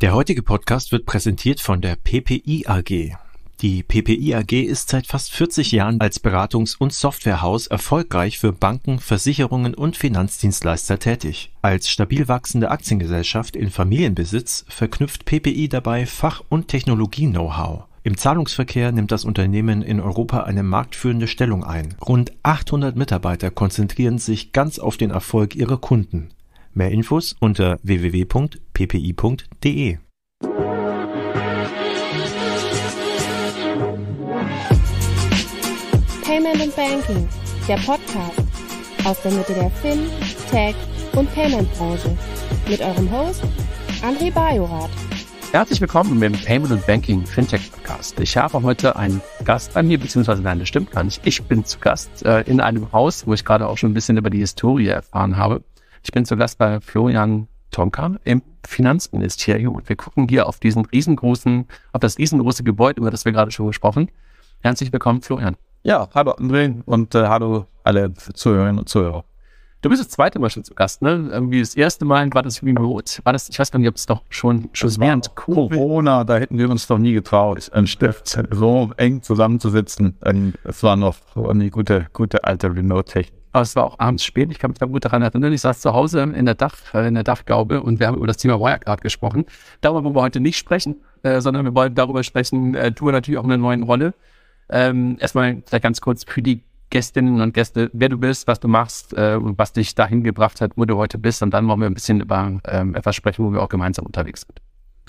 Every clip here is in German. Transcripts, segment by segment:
Der heutige Podcast wird präsentiert von der PPI AG. Die PPI AG ist seit fast 40 Jahren als Beratungs- und Softwarehaus erfolgreich für Banken, Versicherungen und Finanzdienstleister tätig. Als stabil wachsende Aktiengesellschaft in Familienbesitz verknüpft PPI dabei Fach- und Technologie-Know-how. Im Zahlungsverkehr nimmt das Unternehmen in Europa eine marktführende Stellung ein. Rund 800 Mitarbeiter konzentrieren sich ganz auf den Erfolg ihrer Kunden. Mehr Infos unter www.ppi.de. Payment and Banking, der Podcast aus der Mitte der Fin, Tech und Payment Branche mit eurem Host André Bajorath. Herzlich willkommen beim Payment und Banking Fintech Podcast. Ich habe heute einen Gast bei mir, beziehungsweise nein, das stimmt gar nicht. Ich bin zu Gast äh, in einem Haus, wo ich gerade auch schon ein bisschen über die Historie erfahren habe. Ich bin zu Gast bei Florian Tonka im Finanzministerium und wir gucken hier auf diesen riesengroßen, auf das riesengroße Gebäude, über das wir gerade schon gesprochen. Herzlich willkommen, Florian. Ja, hallo André und äh, hallo alle Zuhörerinnen und Zuhörer. Du bist das zweite Mal schon zu Gast, ne? Irgendwie das erste Mal war das remote. War das, ich weiß gar nicht, ob es doch schon, schon während Corona, Corona, da hätten wir uns doch nie getraut, ein Stift so eng zusammenzusitzen. Es ähm, war noch eine gute, gute alte Remote-Technik. Aber es war auch abends spät, ich kann mich da gut daran erinnern. Ich saß zu Hause in der Dach, äh, in der Dachgaube und wir haben über das Thema Wirecard gesprochen. Darüber wollen wir heute nicht sprechen, äh, sondern wir wollen darüber sprechen, äh, du natürlich auch in einer neuen Rolle. Ähm, erstmal vielleicht ganz kurz für die Gästinnen und Gäste, wer du bist, was du machst äh, und was dich dahin gebracht hat, wo du heute bist. Und dann wollen wir ein bisschen über ähm, etwas sprechen, wo wir auch gemeinsam unterwegs sind.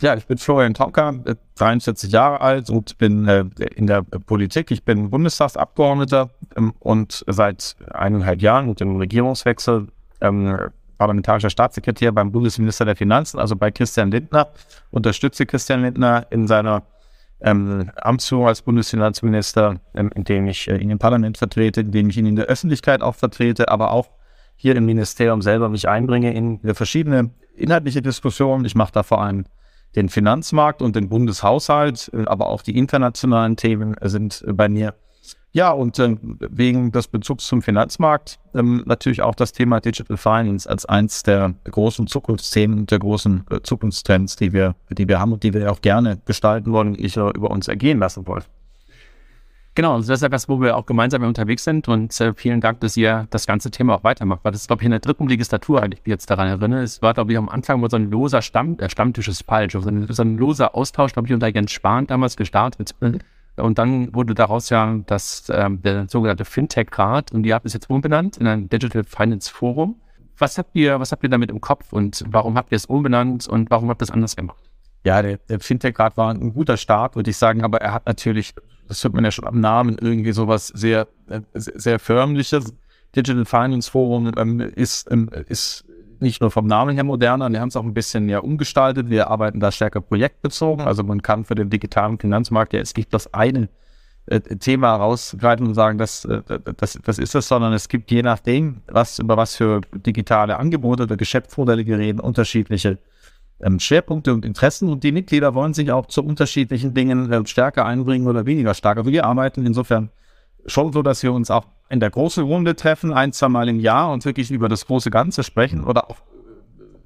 Ja, ich bin Florian Tomka, 43 äh, Jahre alt und bin äh, in der Politik. Ich bin Bundestagsabgeordneter ähm, und seit eineinhalb Jahren mit dem Regierungswechsel ähm, parlamentarischer Staatssekretär beim Bundesminister der Finanzen, also bei Christian Lindner, unterstütze Christian Lindner in seiner ähm, zu als Bundesfinanzminister, ähm, dem ich äh, ihn im Parlament vertrete, in dem ich ihn in der Öffentlichkeit auch vertrete, aber auch hier im Ministerium selber mich einbringe in verschiedene inhaltliche Diskussionen. Ich mache da vor allem den Finanzmarkt und den Bundeshaushalt, äh, aber auch die internationalen Themen äh, sind äh, bei mir ja, und äh, wegen des Bezugs zum Finanzmarkt ähm, natürlich auch das Thema Digital Finance als eins der großen Zukunftsthemen der großen äh, Zukunftstrends, die wir, die wir haben und die wir auch gerne gestalten wollen ich äh, über uns ergehen lassen wollen. Genau, also das ist ja das, wo wir auch gemeinsam unterwegs sind und äh, vielen Dank, dass ihr das ganze Thema auch weitermacht. Weil das ist, glaube ich, in der dritten Legislatur, wenn ich mich jetzt daran erinnere. Es war, glaube ich, am Anfang so ein loser Stamm, äh, Stammtisch ist falsch, so ein, so ein loser Austausch, glaube ich, unter Jens Spahn damals gestartet. Mhm und dann wurde daraus ja das, ähm, der sogenannte Fintech-Rat und ihr habt es jetzt umbenannt in ein Digital Finance Forum. Was habt ihr, was habt ihr damit im Kopf und warum habt ihr es umbenannt und warum habt ihr es anders gemacht? Ja, der, der Fintech-Rat war ein guter Start, würde ich sagen, aber er hat natürlich, das hört man ja schon am Namen, irgendwie sowas sehr, äh, sehr, sehr förmliches. Digital Finance Forum ähm, ist, ähm, ist sind nicht nur vom Namen her moderner, wir haben es auch ein bisschen ja umgestaltet. Wir arbeiten da stärker projektbezogen. Also man kann für den digitalen Finanzmarkt ja es gibt das eine äh, Thema rausgreifen und sagen, das, äh, das, das ist es, sondern es gibt je nachdem, was über was für digitale Angebote oder Geschäftsmodelle wir reden, unterschiedliche ähm, Schwerpunkte und Interessen. Und die Mitglieder wollen sich auch zu unterschiedlichen Dingen äh, stärker einbringen oder weniger stark. Also wir arbeiten insofern schon so, dass wir uns auch in der großen Runde treffen, ein, zwei Mal im Jahr und wirklich über das große Ganze sprechen oder auch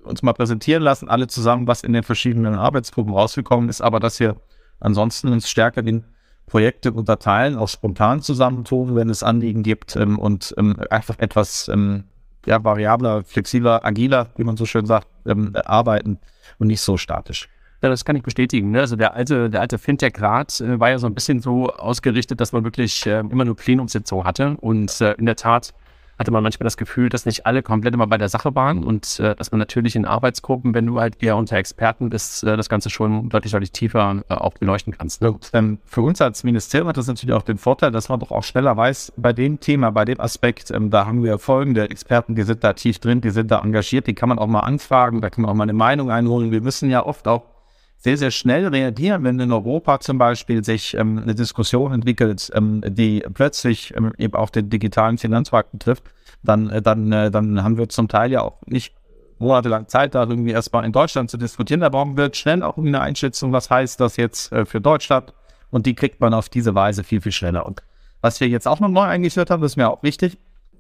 äh, uns mal präsentieren lassen, alle zusammen, was in den verschiedenen Arbeitsgruppen rausgekommen ist, aber dass wir ansonsten uns stärker in Projekte unterteilen, auch spontan zusammentun, wenn es Anliegen gibt ähm, und ähm, einfach etwas ähm, ja, variabler, flexibler, agiler, wie man so schön sagt, ähm, arbeiten und nicht so statisch. Ja, das kann ich bestätigen. Ne? Also der alte, der alte Fintech-Rat äh, war ja so ein bisschen so ausgerichtet, dass man wirklich äh, immer nur Plenumssitzungen hatte. Und äh, in der Tat hatte man manchmal das Gefühl, dass nicht alle komplett immer bei der Sache waren und äh, dass man natürlich in Arbeitsgruppen, wenn du halt eher unter Experten bist, äh, das Ganze schon deutlich, deutlich tiefer äh, auch beleuchten kannst. Ne? Ähm, für uns als Ministerium hat das natürlich auch den Vorteil, dass man doch auch schneller weiß, bei dem Thema, bei dem Aspekt, ähm, da haben wir folgende Experten, die sind da tief drin, die sind da engagiert, die kann man auch mal anfragen, da kann man auch mal eine Meinung einholen. Wir müssen ja oft auch sehr, sehr schnell reagieren, wenn in Europa zum Beispiel sich ähm, eine Diskussion entwickelt, ähm, die plötzlich ähm, eben auch den digitalen Finanzmarkt betrifft, dann, äh, dann, äh, dann haben wir zum Teil ja auch nicht monatelang Zeit, da irgendwie erstmal in Deutschland zu diskutieren. Da brauchen wir schnell auch eine Einschätzung, was heißt das jetzt äh, für Deutschland. Und die kriegt man auf diese Weise viel, viel schneller. Und was wir jetzt auch noch neu eingeführt haben, ist mir auch wichtig,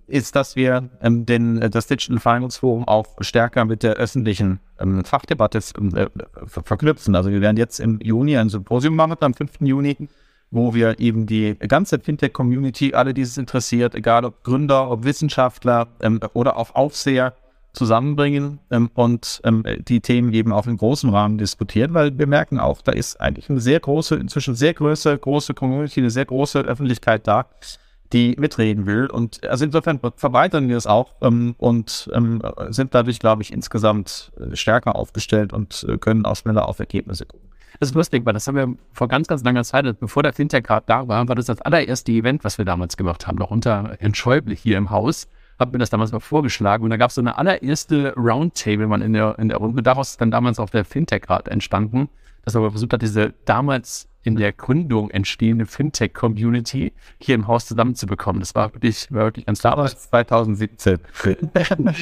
ist, dass wir ähm, den, äh, das Digital Finance Forum auch stärker mit der öffentlichen ähm, Fachdebatte ähm, äh, verknüpfen. Also wir werden jetzt im Juni ein Symposium machen, am 5. Juni, wo wir eben die ganze Fintech-Community, alle, die es interessiert, egal ob Gründer, ob Wissenschaftler ähm, oder auch Aufseher, zusammenbringen ähm, und ähm, die Themen eben auch im großen Rahmen diskutieren, weil wir merken auch, da ist eigentlich eine sehr große, inzwischen sehr große, große Community, eine sehr große Öffentlichkeit da die mitreden will. Und also insofern verbreitern wir es auch ähm, und ähm, sind dadurch, glaube ich, insgesamt äh, stärker aufgestellt und äh, können auch schneller auf Ergebnisse gucken. Das ist lustig, weil das haben wir vor ganz, ganz langer Zeit, bevor der Fintech Card da war, war das das allererste Event, was wir damals gemacht haben, noch unter Herrn hier im Haus. Hab mir das damals mal vorgeschlagen und da gab es so eine allererste Roundtable man in der, in der Runde. Daraus ist dann damals auch der Fintech Card entstanden, dass man versucht hat, diese damals in der Gründung entstehende Fintech-Community hier im Haus zusammenzubekommen. Das war wirklich, war wirklich ganz klar. 2017. lange,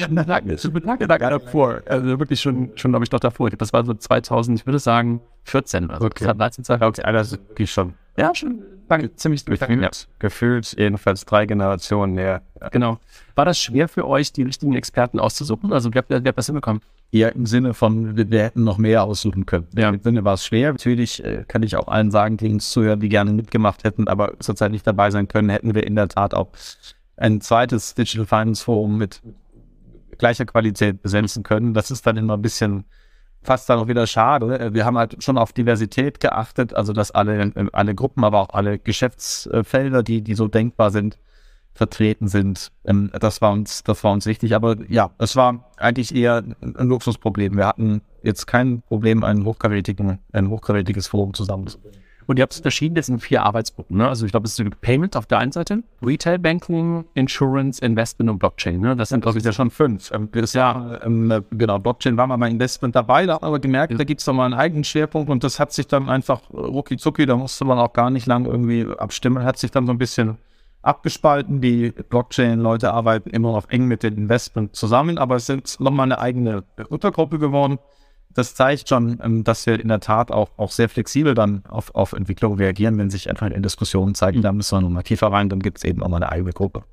lange, lange davor. Also wirklich schon, schon glaube ich, noch davor. Das war so 2000, ich würde sagen, 14 oder so. Okay. 2013, 2014. Okay, also wirklich schon. Ja, schon lange, ziemlich gefühlt, gefühlt jedenfalls drei Generationen her. Ja. Genau. War das schwer für euch, die richtigen Experten auszusuchen? Also, wie habt ihr das hinbekommen? eher im Sinne von, wir, wir hätten noch mehr aussuchen können. Ja. Im Sinne war es schwer. Natürlich äh, kann ich auch allen sagen, die uns zuhören, die gerne mitgemacht hätten, aber zurzeit nicht dabei sein können, hätten wir in der Tat auch ein zweites Digital Finance Forum mit gleicher Qualität besetzen können. Das ist dann immer ein bisschen fast dann auch wieder schade. Äh, wir haben halt schon auf Diversität geachtet, also dass alle, äh, alle Gruppen, aber auch alle Geschäftsfelder, die, die so denkbar sind, vertreten sind. Ähm, das war uns, das war uns wichtig. Aber ja, es war eigentlich eher ein Luxusproblem. Wir hatten jetzt kein Problem, ein, hochkarätigen, ein hochkarätiges Forum zusammenzubringen. Und ihr habt es unterschieden, das sind vier Arbeitsgruppen. Ne? Also ich glaube, es ist Payment auf der einen Seite, Retail Banking, Insurance, Investment und Blockchain. Ne? Das sind, glaube ich, ja schon fünf. Ähm, ja, ähm, genau, Blockchain war mal bei Investment dabei, da hat man aber gemerkt, ja. da gibt es nochmal einen eigenen Schwerpunkt und das hat sich dann einfach rucki zucki, da musste man auch gar nicht lang irgendwie abstimmen, hat sich dann so ein bisschen abgespalten. Die Blockchain-Leute arbeiten immer noch eng mit den Investments zusammen, aber es sind nochmal eine eigene Untergruppe geworden. Das zeigt schon, ähm, dass wir in der Tat auch, auch sehr flexibel dann auf, auf Entwicklung reagieren, wenn sich einfach in Diskussionen zeigen, mhm. da müssen wir nochmal tiefer rein, dann gibt es eben auch mal eine eigene Gruppe.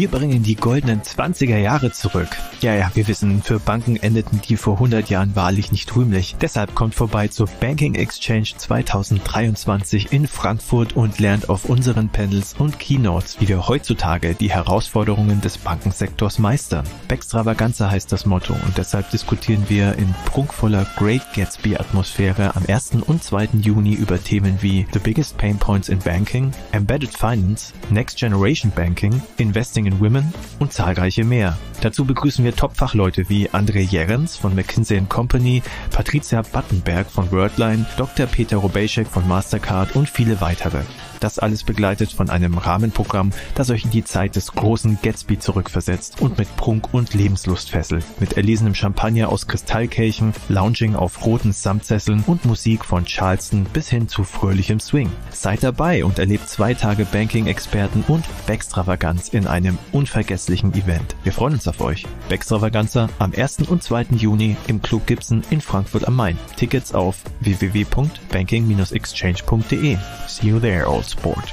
Wir bringen die goldenen 20er Jahre zurück. Ja, ja, wir wissen, für Banken endeten die vor 100 Jahren wahrlich nicht rühmlich. Deshalb kommt vorbei zur Banking Exchange 2023 in Frankfurt und lernt auf unseren Panels und Keynotes, wie wir heutzutage die Herausforderungen des Bankensektors meistern. Backstravaganza heißt das Motto und deshalb diskutieren wir in prunkvoller Great Gatsby Atmosphäre am 1. und 2. Juni über Themen wie The Biggest Pain Points in Banking, Embedded Finance, Next Generation Banking, Investing in Women Women und zahlreiche mehr. Dazu begrüßen wir Top-Fachleute wie André Jerens von McKinsey Company, Patricia Battenberg von Worldline, Dr. Peter Robeschek von Mastercard und viele weitere. Das alles begleitet von einem Rahmenprogramm, das euch in die Zeit des großen Gatsby zurückversetzt und mit Prunk und Lebenslust fesselt. Mit erlesenem Champagner aus Kristallkelchen, Lounging auf roten Samtsesseln und Musik von Charleston bis hin zu fröhlichem Swing. Seid dabei und erlebt zwei Tage Banking-Experten und Backstravaganz in einem unvergesslichen Event. Wir freuen uns auf euch. Backstravaganza am 1. und 2. Juni im Club Gibson in Frankfurt am Main. Tickets auf www.banking-exchange.de. See you there also. Sport.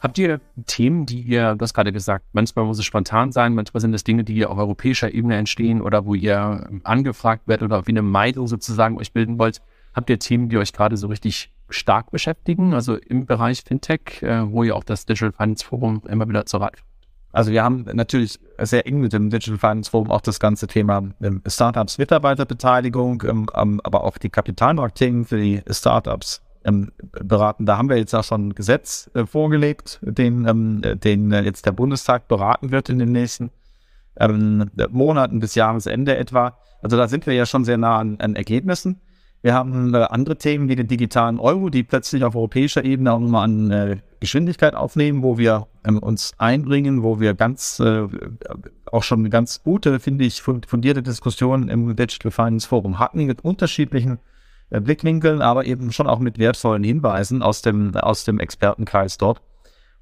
Habt ihr Themen, die ihr, du hast gerade gesagt, manchmal muss es spontan sein, manchmal sind es Dinge, die auf europäischer Ebene entstehen oder wo ihr ähm, angefragt werdet oder wie eine Meinung sozusagen euch bilden wollt. Habt ihr Themen, die euch gerade so richtig stark beschäftigen, also im Bereich Fintech, äh, wo ihr auch das Digital Finance Forum immer wieder zur Rat also wir haben natürlich sehr eng mit dem Digital Finance Forum auch das ganze Thema ähm, Startups Mitarbeiterbeteiligung, ähm, aber auch die Kapitalmarktthemen für die Startups ähm, beraten. Da haben wir jetzt auch schon ein Gesetz äh, vorgelegt, den, ähm, den äh, jetzt der Bundestag beraten wird in den nächsten ähm, Monaten bis Jahresende etwa. Also da sind wir ja schon sehr nah an, an Ergebnissen. Wir haben äh, andere Themen wie den digitalen Euro, die plötzlich auf europäischer Ebene auch nochmal an äh, Geschwindigkeit aufnehmen, wo wir ähm, uns einbringen, wo wir ganz äh, auch schon eine ganz gute, finde ich, fundierte Diskussion im Digital Finance Forum hatten mit unterschiedlichen äh, Blickwinkeln, aber eben schon auch mit wertvollen Hinweisen aus dem, aus dem Expertenkreis dort.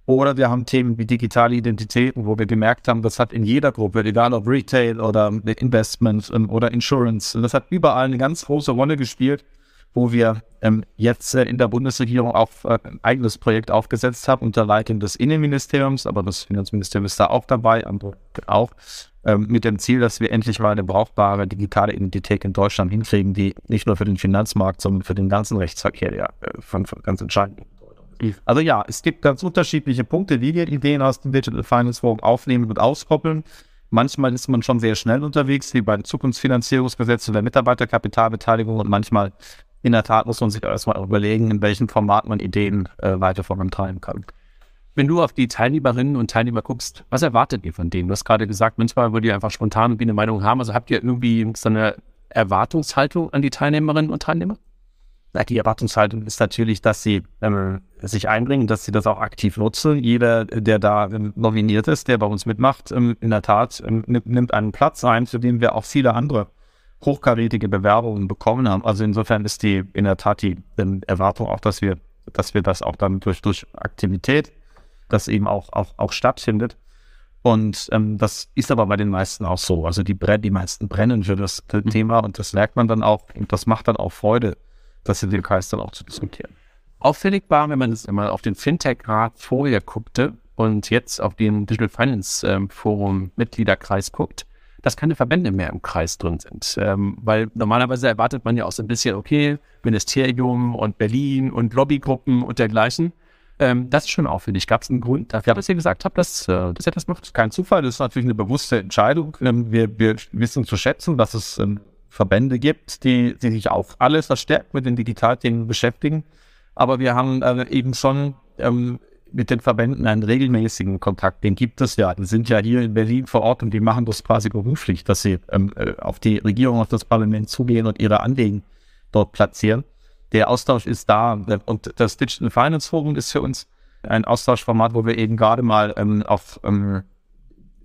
Oder wir haben Themen wie digitale Identitäten, wo wir gemerkt haben, das hat in jeder Gruppe, egal ob Retail oder Investment ähm, oder Insurance, das hat überall eine ganz große Rolle gespielt wo wir ähm, jetzt äh, in der Bundesregierung auch äh, ein eigenes Projekt aufgesetzt haben, unter Leitung des Innenministeriums, aber das Finanzministerium ist da auch dabei, andere auch, ähm, mit dem Ziel, dass wir endlich mal eine brauchbare digitale Identität in Deutschland hinkriegen, die nicht nur für den Finanzmarkt, sondern für den ganzen Rechtsverkehr ja, äh, von, von ganz entscheidend also ja, es gibt ganz unterschiedliche Punkte, wie wir Ideen aus dem Digital Finance Forum aufnehmen und auskoppeln. Manchmal ist man schon sehr schnell unterwegs, wie beim Zukunftsfinanzierungsgesetz oder Mitarbeiterkapitalbeteiligung und manchmal in der Tat muss man sich erstmal überlegen, in welchem Format man Ideen äh, weiter vorantreiben kann. Wenn du auf die Teilnehmerinnen und Teilnehmer guckst, was erwartet ihr von denen? Du hast gerade gesagt, manchmal würdet ihr einfach spontan irgendwie eine Meinung haben. Also habt ihr irgendwie so eine Erwartungshaltung an die Teilnehmerinnen und Teilnehmer? die Erwartungshaltung ist natürlich, dass sie ähm, sich einbringen, dass sie das auch aktiv nutzen. Jeder, der da ähm, nominiert ist, der bei uns mitmacht, ähm, in der Tat ähm, nimmt einen Platz ein, zu dem wir auch viele andere hochkarätige Bewerbungen bekommen haben. Also insofern ist die in der Tat die ähm, Erwartung auch, dass wir, dass wir das auch dann durch, durch Aktivität, das eben auch, auch, auch stattfindet. Und ähm, das ist aber bei den meisten auch so. Also die, brennen, die meisten brennen für das mhm. Thema und das merkt man dann auch und das macht dann auch Freude, das in dem Kreis dann auch zu diskutieren. Auffällig war, wenn man, wenn man auf den Fintech-Rat vorher guckte und jetzt auf den Digital Finance ähm, Forum Mitgliederkreis guckt, dass keine Verbände mehr im Kreis drin sind. Ähm, weil normalerweise erwartet man ja auch so ein bisschen, okay, Ministerium und Berlin und Lobbygruppen und dergleichen. Ähm, das ist schon auffällig. Gab es einen Grund dafür, dass ihr gesagt habt, dass, äh, dass ihr das macht? Kein Zufall, das ist natürlich eine bewusste Entscheidung. Ähm, wir, wir wissen zu schätzen, dass es ähm, Verbände gibt, die, die sich auch alles verstärkt mit den Digitalthemen beschäftigen. Aber wir haben äh, eben schon ähm, mit den Verbänden einen regelmäßigen Kontakt, den gibt es ja. Die sind ja hier in Berlin vor Ort und die machen das quasi beruflich, dass sie ähm, äh, auf die Regierung, auf das Parlament zugehen und ihre Anliegen dort platzieren. Der Austausch ist da äh, und das Digital Finance Forum ist für uns ein Austauschformat, wo wir eben gerade mal ähm, auf ähm,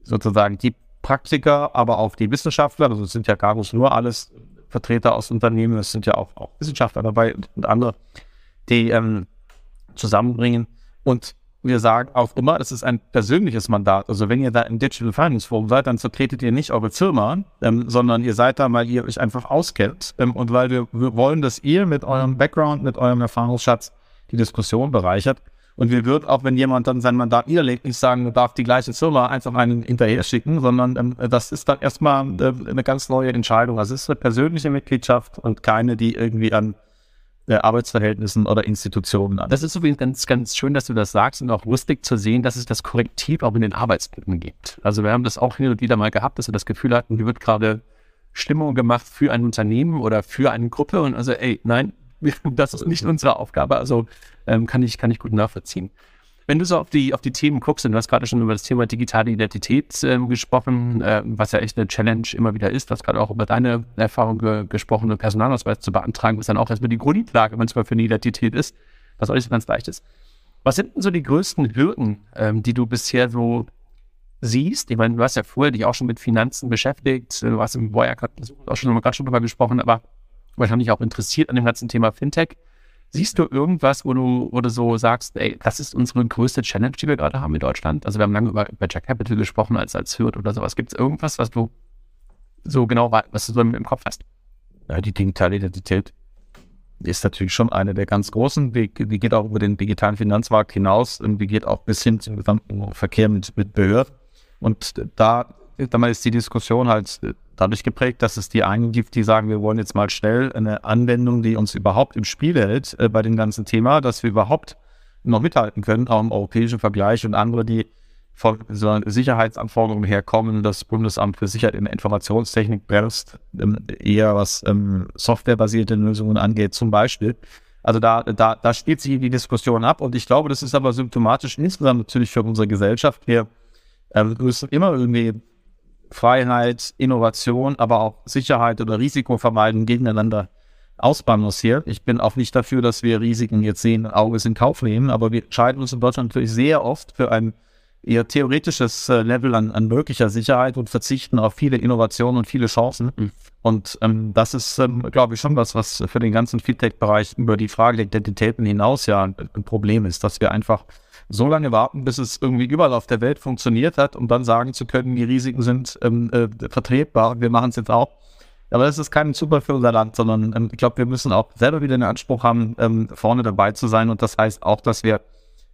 sozusagen die Praktiker, aber auch die Wissenschaftler, also es sind ja gar nicht nur alles Vertreter aus Unternehmen, es sind ja auch, auch Wissenschaftler dabei und, und andere, die ähm, zusammenbringen und wir sagen auch immer, das ist ein persönliches Mandat. Also wenn ihr da im Digital Finance Forum seid, dann vertretet ihr nicht eure Firma, ähm, sondern ihr seid da, weil ihr euch einfach auskennt ähm, und weil wir, wir, wollen, dass ihr mit eurem Background, mit eurem Erfahrungsschatz die Diskussion bereichert. Und wir würden auch, wenn jemand dann sein Mandat niederlegt, nicht sagen, man darf die gleiche Firma einfach einen hinterher schicken, sondern ähm, das ist dann erstmal äh, eine ganz neue Entscheidung. Also es ist eine persönliche Mitgliedschaft und keine, die irgendwie an äh, Arbeitsverhältnissen oder Institutionen an. Das ist übrigens ganz, ganz schön, dass du das sagst und auch lustig zu sehen, dass es das Korrektiv auch in den Arbeitsgruppen gibt. Also wir haben das auch hin und wieder mal gehabt, dass wir das Gefühl hatten, hier wird gerade Stimmung gemacht für ein Unternehmen oder für eine Gruppe und also, ey, nein, das ist nicht unsere Aufgabe, also ähm, kann, ich, kann ich gut nachvollziehen. Wenn du so auf die, auf die Themen guckst, und du hast gerade schon über das Thema digitale Identität äh, gesprochen, äh, was ja echt eine Challenge immer wieder ist, du hast gerade auch über deine Erfahrung ge gesprochen, einen Personalausweis zu beantragen, was dann auch erstmal die Grundlage manchmal für eine Identität ist, was auch nicht so ganz leicht ist. Was sind denn so die größten Hürden, ähm, die du bisher so siehst? Ich meine, du hast ja vorher dich auch schon mit Finanzen beschäftigt, äh, du hast im Wirecard auch schon gerade schon drüber gesprochen, aber wahrscheinlich auch interessiert an dem ganzen Thema Fintech. Siehst du irgendwas, wo du, wo du so sagst, ey, das ist unsere größte Challenge, die wir gerade haben in Deutschland? Also wir haben lange über Venture Capital gesprochen als, als Hürde oder sowas. Gibt es irgendwas, was du so genau, was du so im Kopf hast? Ja, die digitale Identität ist natürlich schon eine der ganz großen. Die, die geht auch über den digitalen Finanzmarkt hinaus und die geht auch bis hin zum gesamten Verkehr mit, mit Behörden. Und da, da ist die Diskussion halt dadurch geprägt, dass es die einen gibt, die sagen, wir wollen jetzt mal schnell eine Anwendung, die uns überhaupt im Spiel hält äh, bei dem ganzen Thema, dass wir überhaupt noch mithalten können, auch im europäischen Vergleich und andere, die von so einer Sicherheitsanforderung herkommen, das Bundesamt für Sicherheit in der Informationstechnik bremst, ähm, eher was ähm, softwarebasierte Lösungen angeht, zum Beispiel. Also da, da, da spielt sich die Diskussion ab und ich glaube, das ist aber symptomatisch insgesamt natürlich für unsere Gesellschaft. Wir ähm, müssen immer irgendwie Freiheit, Innovation, aber auch Sicherheit oder Risikovermeidung gegeneinander ausbalanciert. Ich bin auch nicht dafür, dass wir Risiken jetzt sehen, und Auges in Kauf nehmen, aber wir entscheiden uns in Deutschland natürlich sehr oft für ein eher theoretisches äh, Level an, an möglicher Sicherheit und verzichten auf viele Innovationen und viele Chancen. Mhm. Und ähm, das ist, ähm, glaube ich, schon was, was für den ganzen Fintech-Bereich über die Frage der Identitäten hinaus ja ein, ein Problem ist, dass wir einfach so lange warten, bis es irgendwie überall auf der Welt funktioniert hat, um dann sagen zu können, die Risiken sind ähm, äh, vertretbar, wir machen es jetzt auch. Aber das ist kein Zufall für unser Land, sondern ähm, ich glaube, wir müssen auch selber wieder den Anspruch haben, ähm, vorne dabei zu sein. Und das heißt auch, dass wir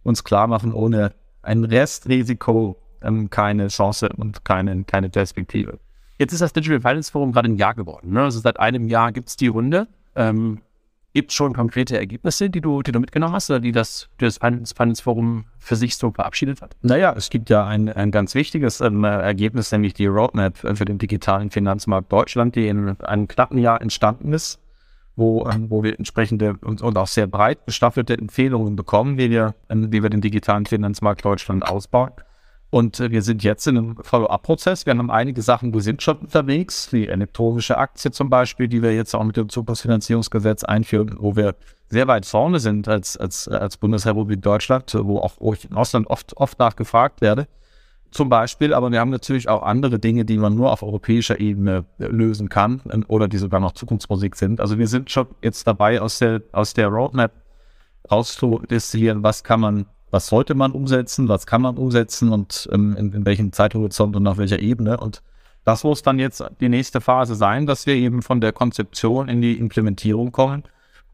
uns klar machen, ohne ein Restrisiko ähm, keine Chance und keine, keine Perspektive. Jetzt ist das Digital Finance Forum gerade ein Jahr geworden. Ne? Also seit einem Jahr gibt es die Runde. Ähm, Gibt es schon konkrete Ergebnisse, die du, die du mitgenommen hast oder die das, die das Finance Forum für sich so verabschiedet hat? Naja, es gibt ja ein, ein ganz wichtiges ähm, Ergebnis, nämlich die Roadmap äh, für den digitalen Finanzmarkt Deutschland, die in einem knappen Jahr entstanden ist, wo, ähm, wo wir entsprechende und, und, auch sehr breit gestaffelte Empfehlungen bekommen, wie wir, ähm, wie wir den digitalen Finanzmarkt Deutschland ausbauen. Und äh, wir sind jetzt in einem Follow-up-Prozess. Wir haben einige Sachen, wir sind schon unterwegs, die elektronische Aktie zum Beispiel, die wir jetzt auch mit dem Zukunftsfinanzierungsgesetz einführen, wo wir sehr weit vorne sind als, als, als Bundesrepublik Deutschland, wo auch wo ich in Ausland oft, oft nachgefragt werde. Zum Beispiel, aber wir haben natürlich auch andere Dinge, die man nur auf europäischer Ebene lösen kann äh, oder die sogar noch Zukunftsmusik sind. Also wir sind schon jetzt dabei, aus der, aus der Roadmap rauszudestillieren, was kann man was sollte man umsetzen, was kann man umsetzen und ähm, in, in welchem Zeithorizont und nach welcher Ebene. Und das muss dann jetzt die nächste Phase sein, dass wir eben von der Konzeption in die Implementierung kommen.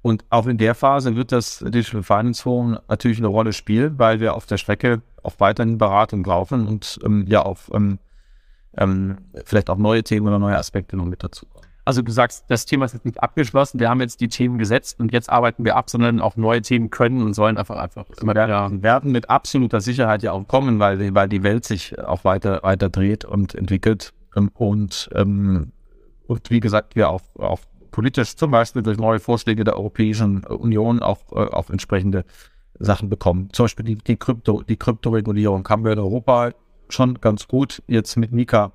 Und auch in der Phase wird das Digital Finance Forum natürlich eine Rolle spielen, weil wir auf der Strecke auch weiterhin Beratung brauchen und ähm, ja auf ähm, ähm, vielleicht auch neue Themen oder neue Aspekte noch mit dazu. Also du sagst, das Thema ist jetzt nicht abgeschlossen, wir haben jetzt die Themen gesetzt und jetzt arbeiten wir ab, sondern auch neue Themen können und sollen einfach einfach immer werden, ja. werden mit absoluter Sicherheit ja auch kommen, weil, weil die Welt sich auch weiter, weiter dreht und entwickelt. Ähm, und, ähm, und wie gesagt, wir auch, auch politisch zum Beispiel durch neue Vorschläge der Europäischen Union auch, äh, auf entsprechende Sachen bekommen. Zum Beispiel die, die Krypto, die Kryptoregulierung haben wir in Europa schon ganz gut jetzt mit Mika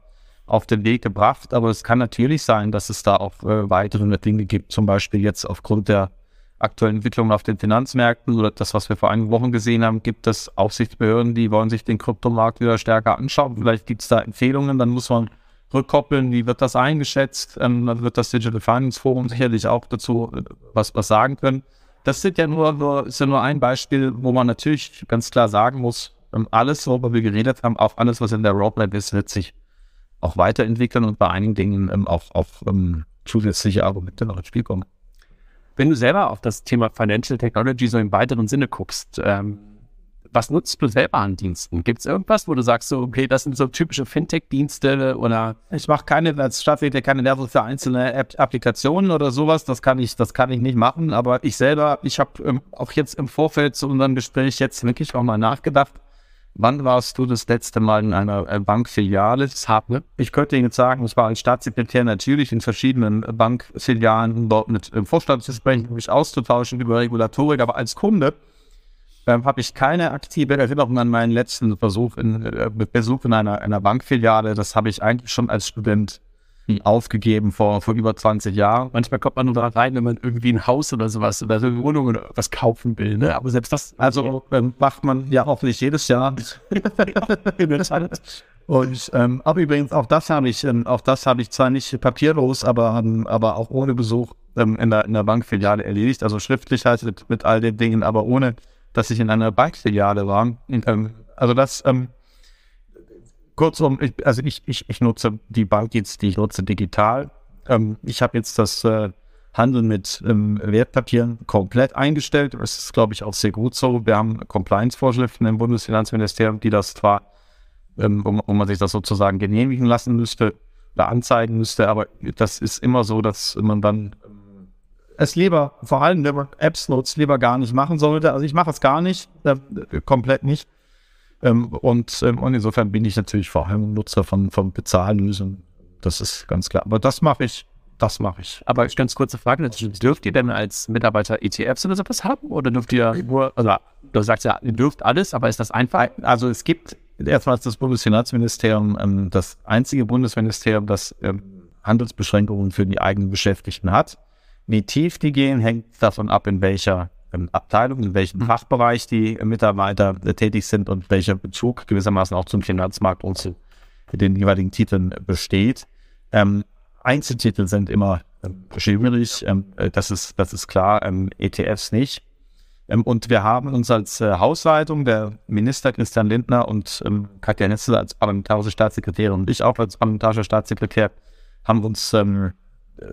auf den Weg gebracht. Aber es kann natürlich sein, dass es da auch äh, weitere Dinge gibt, zum Beispiel jetzt aufgrund der aktuellen Entwicklungen auf den Finanzmärkten oder das, was wir vor einigen Wochen gesehen haben, gibt es Aufsichtsbehörden, die wollen sich den Kryptomarkt wieder stärker anschauen. Vielleicht gibt es da Empfehlungen, dann muss man rückkoppeln, wie wird das eingeschätzt. Ähm, dann wird das Digital Finance Forum sicherlich auch dazu äh, was, was sagen können. Das sind ja nur, nur, ist ja nur ein Beispiel, wo man natürlich ganz klar sagen muss, ähm, alles, worüber wir geredet haben, auch alles, was in der Roadmap ist, wird sich auch weiterentwickeln und bei einigen Dingen ähm, auch auf ähm, zusätzliche Argumente noch ins Spiel kommen. Wenn du selber auf das Thema Financial Technology so im weiteren Sinne guckst, ähm, was nutzt du selber an Diensten? Gibt es irgendwas, wo du sagst, so, okay, das sind so typische Fintech-Dienste oder? Ich mache keine, als Stadtwerke keine Level für einzelne App Applikationen oder sowas. Das kann ich, das kann ich nicht machen. Aber ich selber, ich habe ähm, auch jetzt im Vorfeld zu unserem Gespräch jetzt wirklich auch mal nachgedacht Wann warst du das letzte Mal in einer äh, Bankfiliale? Ne? Ich könnte Ihnen jetzt sagen, es war als Staatssekretär natürlich in verschiedenen äh, Bankfilialen dort mit dem äh, Vorstand zu sprechen, mich auszutauschen über Regulatorik, aber als Kunde ähm, habe ich keine aktive Erinnerung an meinen letzten Versuch in, äh, Besuch in einer, einer Bankfiliale. Das habe ich eigentlich schon als Student mhm. aufgegeben vor, vor über 20 Jahren. Manchmal kommt man nur da rein, wenn man irgendwie ein Haus oder sowas oder eine Wohnung oder was kaufen will. Ne? Aber selbst das. Also ähm, macht man ja auch nicht jedes Jahr. Und ähm, aber übrigens auch das habe ich, ähm, auch das habe ich zwar nicht papierlos, aber ähm, aber auch ohne Besuch ähm, in, der, in der Bankfiliale erledigt. Also schriftlich halt mit, mit all den Dingen, aber ohne, dass ich in einer Bankfiliale war. Hm. Ähm, also das ähm, kurzum, ich, also ich, ich, ich nutze die Bank jetzt, die ich nutze digital. Ähm, ich habe jetzt das äh, Handeln mit ähm, Wertpapieren komplett eingestellt. Das ist, glaube ich, auch sehr gut so. Wir haben Compliance-Vorschriften im Bundesfinanzministerium, die das zwar, ähm, wo, wo man sich das sozusagen genehmigen lassen müsste oder anzeigen müsste, aber das ist immer so, dass man dann ähm, es lieber, vor allem wenn man Apps nutzt, lieber gar nicht machen sollte. Also ich mache es gar nicht, äh, komplett nicht. Ähm, und, ähm, und insofern bin ich natürlich vor allem Nutzer von, von Bezahllösungen. Das ist ganz klar. Aber das mache ich. Das mache ich. Aber ich ganz kurze Frage Dürft ihr denn als Mitarbeiter ETFs oder sowas haben? Oder dürft ihr nur, also du sagst ja, ihr dürft alles, aber ist das einfach? Also es gibt erstmal das Bundesfinanzministerium, ähm, das einzige Bundesministerium, das ähm, Handelsbeschränkungen für die eigenen Beschäftigten hat. Wie tief die gehen, hängt davon ab, in welcher ähm, Abteilung, in welchem mhm. Fachbereich die Mitarbeiter äh, tätig sind und welcher Bezug gewissermaßen auch zum Finanzmarkt und zu den jeweiligen Titeln besteht. Ähm, Einzeltitel sind immer ähm, schwierig, ähm, äh, das, ist, das ist klar, ähm, ETFs nicht. Ähm, und wir haben uns als äh, Hausleitung, der Minister Christian Lindner und Katja Netzel als parlamentarische Staatssekretärin und ich auch als parlamentarischer Staatssekretär, haben uns ähm,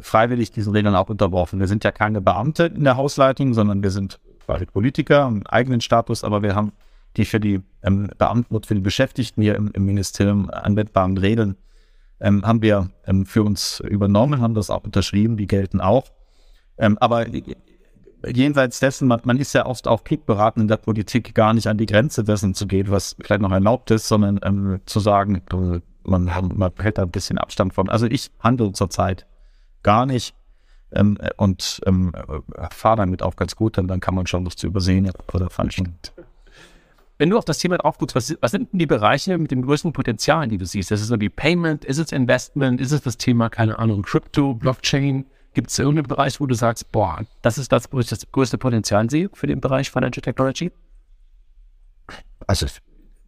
freiwillig diesen Regeln auch unterworfen. Wir sind ja keine Beamte in der Hausleitung, sondern wir sind quasi Politiker im eigenen Status, aber wir haben die für die ähm, Beamten und für die Beschäftigten hier im, im Ministerium anwendbaren Regeln ähm, haben wir ähm, für uns übernommen, haben das auch unterschrieben, die gelten auch. Ähm, aber jenseits dessen, man, man, ist ja oft auch klickberaten in der Politik, gar nicht an die Grenze dessen zu gehen, was vielleicht noch erlaubt ist, sondern ähm, zu sagen, äh, man, man hält da ein bisschen Abstand von. Also ich handle zurzeit gar nicht ähm, und ähm, fahre damit auch ganz gut, dann, dann kann man schon was zu übersehen oder falsch. Wenn du auf das Thema drauf guckst, was, was, sind denn die Bereiche mit dem größten Potenzial, die du siehst? Ist es irgendwie Payment? Ist es Investment? Ist es das Thema, keine Ahnung, Crypto, Blockchain? Gibt es irgendeinen Bereich, wo du sagst, boah, das ist das, wo ich das größte Potenzial sehe für den Bereich Financial Technology? Also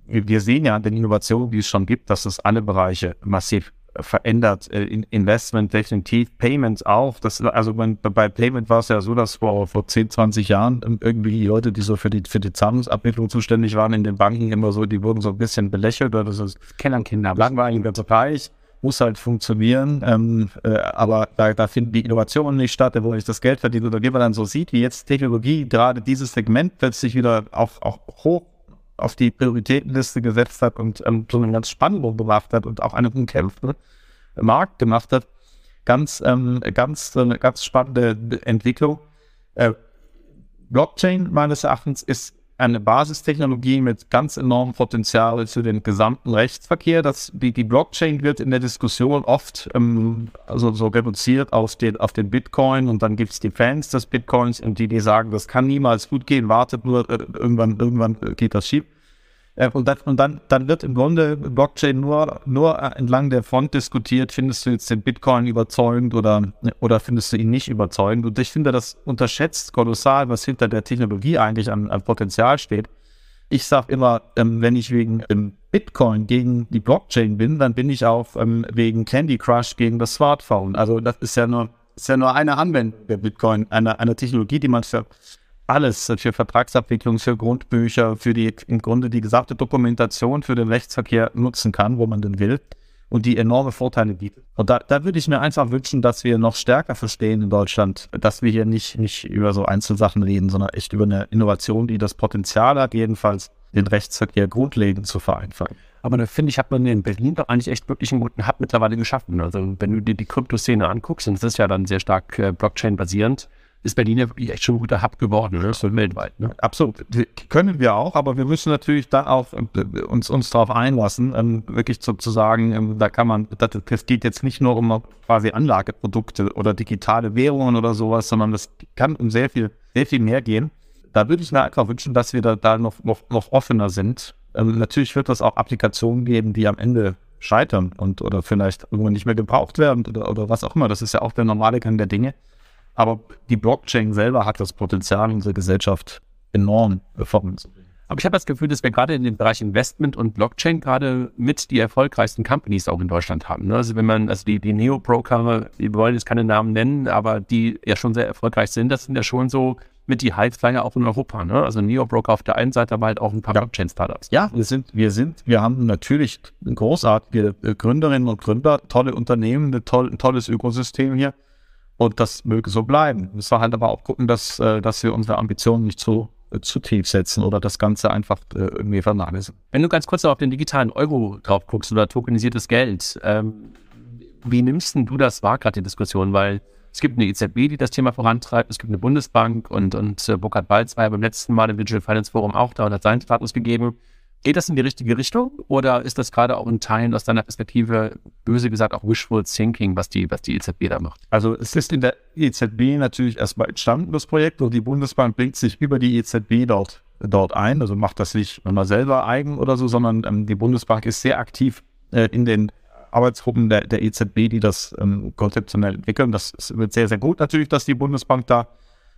wir sehen ja an den Innovationen, die es schon gibt, dass es alle Bereiche massiv verändert. Äh, Investment definitiv, Payments auch. Das, also man, bei Payment war es ja so, dass vor, vor 10, 20 Jahren ähm, irgendwie die Leute, die so für die, für die Zahlungsabwicklung zuständig waren in den Banken, immer so, die wurden so ein bisschen belächelt. Oder das ist Kellerkinder. Langweilig wird reich, muss halt funktionieren. Ähm, äh, aber da, da finden die Innovationen nicht statt, da wo ich das Geld verdiene. Oder wie man dann so sieht, wie jetzt Technologie gerade dieses Segment plötzlich wieder auch, auch hoch auf die Prioritätenliste gesetzt hat und ähm, so einen ganz spannenden gemacht hat und auch einen umkämpften Markt gemacht hat. Ganz, ähm, ganz, äh, ganz spannende Entwicklung. Äh, Blockchain meines Erachtens ist eine Basistechnologie mit ganz enormem Potenzial für den gesamten Rechtsverkehr. Das, die, die Blockchain wird in der Diskussion oft ähm, also so reduziert auf den, auf den Bitcoin und dann gibt es die Fans des Bitcoins und die, die sagen, das kann niemals gut gehen, wartet nur, äh, irgendwann, irgendwann geht das schief. Äh, und, das, und dann, dann, wird im Grunde Blockchain nur, nur äh, entlang der Front diskutiert, findest du jetzt den Bitcoin überzeugend oder, oder findest du ihn nicht überzeugend. Und ich finde, das unterschätzt kolossal, was hinter der Technologie eigentlich an, an Potenzial steht. Ich sage immer, ähm, wenn ich wegen ähm, Bitcoin gegen die Blockchain bin, dann bin ich auch ähm, wegen Candy Crush gegen das Smartphone. Also das ist ja nur, ist ja nur eine Anwendung der Bitcoin, einer, einer Technologie, die man für alles für Vertragsabwicklung, für Grundbücher, für die im Grunde die gesamte Dokumentation für den Rechtsverkehr nutzen kann, wo man denn will und die enorme Vorteile bietet. Und da, da würde ich mir einfach wünschen, dass wir noch stärker verstehen in Deutschland, dass wir hier nicht, nicht über so Einzelsachen reden, sondern echt über eine Innovation, die das Potenzial hat, jedenfalls den Rechtsverkehr grundlegend zu vereinfachen. Aber da finde ich, hat man in Berlin doch eigentlich echt wirklich einen guten Hub mittlerweile geschaffen. Also wenn du dir die Kryptoszene anguckst, und es ist ja dann sehr stark äh, Blockchain-basierend, ist Berlin ja wirklich echt schon ein guter Hub geworden, ne? so weltweit. Ne? Absolut. Können wir auch, aber wir müssen natürlich da auch äh, uns, uns darauf einlassen, ähm, wirklich sozusagen, ähm, da kann man, das, das, geht jetzt nicht nur um quasi Anlageprodukte oder digitale Währungen oder sowas, sondern das kann um sehr viel, sehr viel mehr gehen. Da würde ich mir einfach wünschen, dass wir da, da noch, noch, noch offener sind. Ähm, natürlich wird das auch Applikationen geben, die am Ende scheitern und oder vielleicht irgendwann nicht mehr gebraucht werden oder, oder was auch immer. Das ist ja auch der normale Gang der Dinge. Aber die Blockchain selber hat das Potenzial, unsere Gesellschaft enorm voranzubringen. Aber ich habe das Gefühl, dass wir gerade in dem Bereich Investment und Blockchain gerade mit die erfolgreichsten Companies auch in Deutschland haben. Ne? Also wenn man, also die, die Neo-Broker, wir wollen jetzt keine Namen nennen, aber die ja schon sehr erfolgreich sind, das sind ja schon so mit die Highflyer auch in Europa. Ne? Also Neo-Broker auf der einen Seite, aber halt auch ein paar Blockchain-Startups. Ja, wir sind, wir sind, wir haben natürlich großartige Gründerinnen und Gründer, tolle Unternehmen, ein tolles Ökosystem hier. Und das möge so bleiben. Müssen wir halt aber auch gucken, dass, äh, dass wir unsere Ambitionen nicht zu, äh, zu tief setzen oder das Ganze einfach äh, irgendwie vernachlässigen. Wenn du ganz kurz auf den digitalen Euro drauf guckst oder tokenisiertes Geld, ähm, wie nimmst du das wahr, gerade die Diskussion? Weil es gibt eine EZB, die das Thema vorantreibt, es gibt eine Bundesbank und, und äh, Burkhard Balz war ja beim letzten Mal im Digital Finance Forum auch da und hat seinen Status gegeben. Geht das in die richtige Richtung oder ist das gerade auch in Teilen aus deiner Perspektive, böse gesagt, auch Wishful Thinking, was die, was die EZB da macht? Also es ist in der EZB natürlich erstmal entstanden, das Projekt, und die Bundesbank bringt sich über die EZB dort, dort ein, also macht das nicht immer selber eigen oder so, sondern ähm, die Bundesbank ist sehr aktiv äh, in den Arbeitsgruppen der, der EZB, die das ähm, konzeptionell entwickeln. Das wird sehr, sehr gut natürlich, dass die Bundesbank da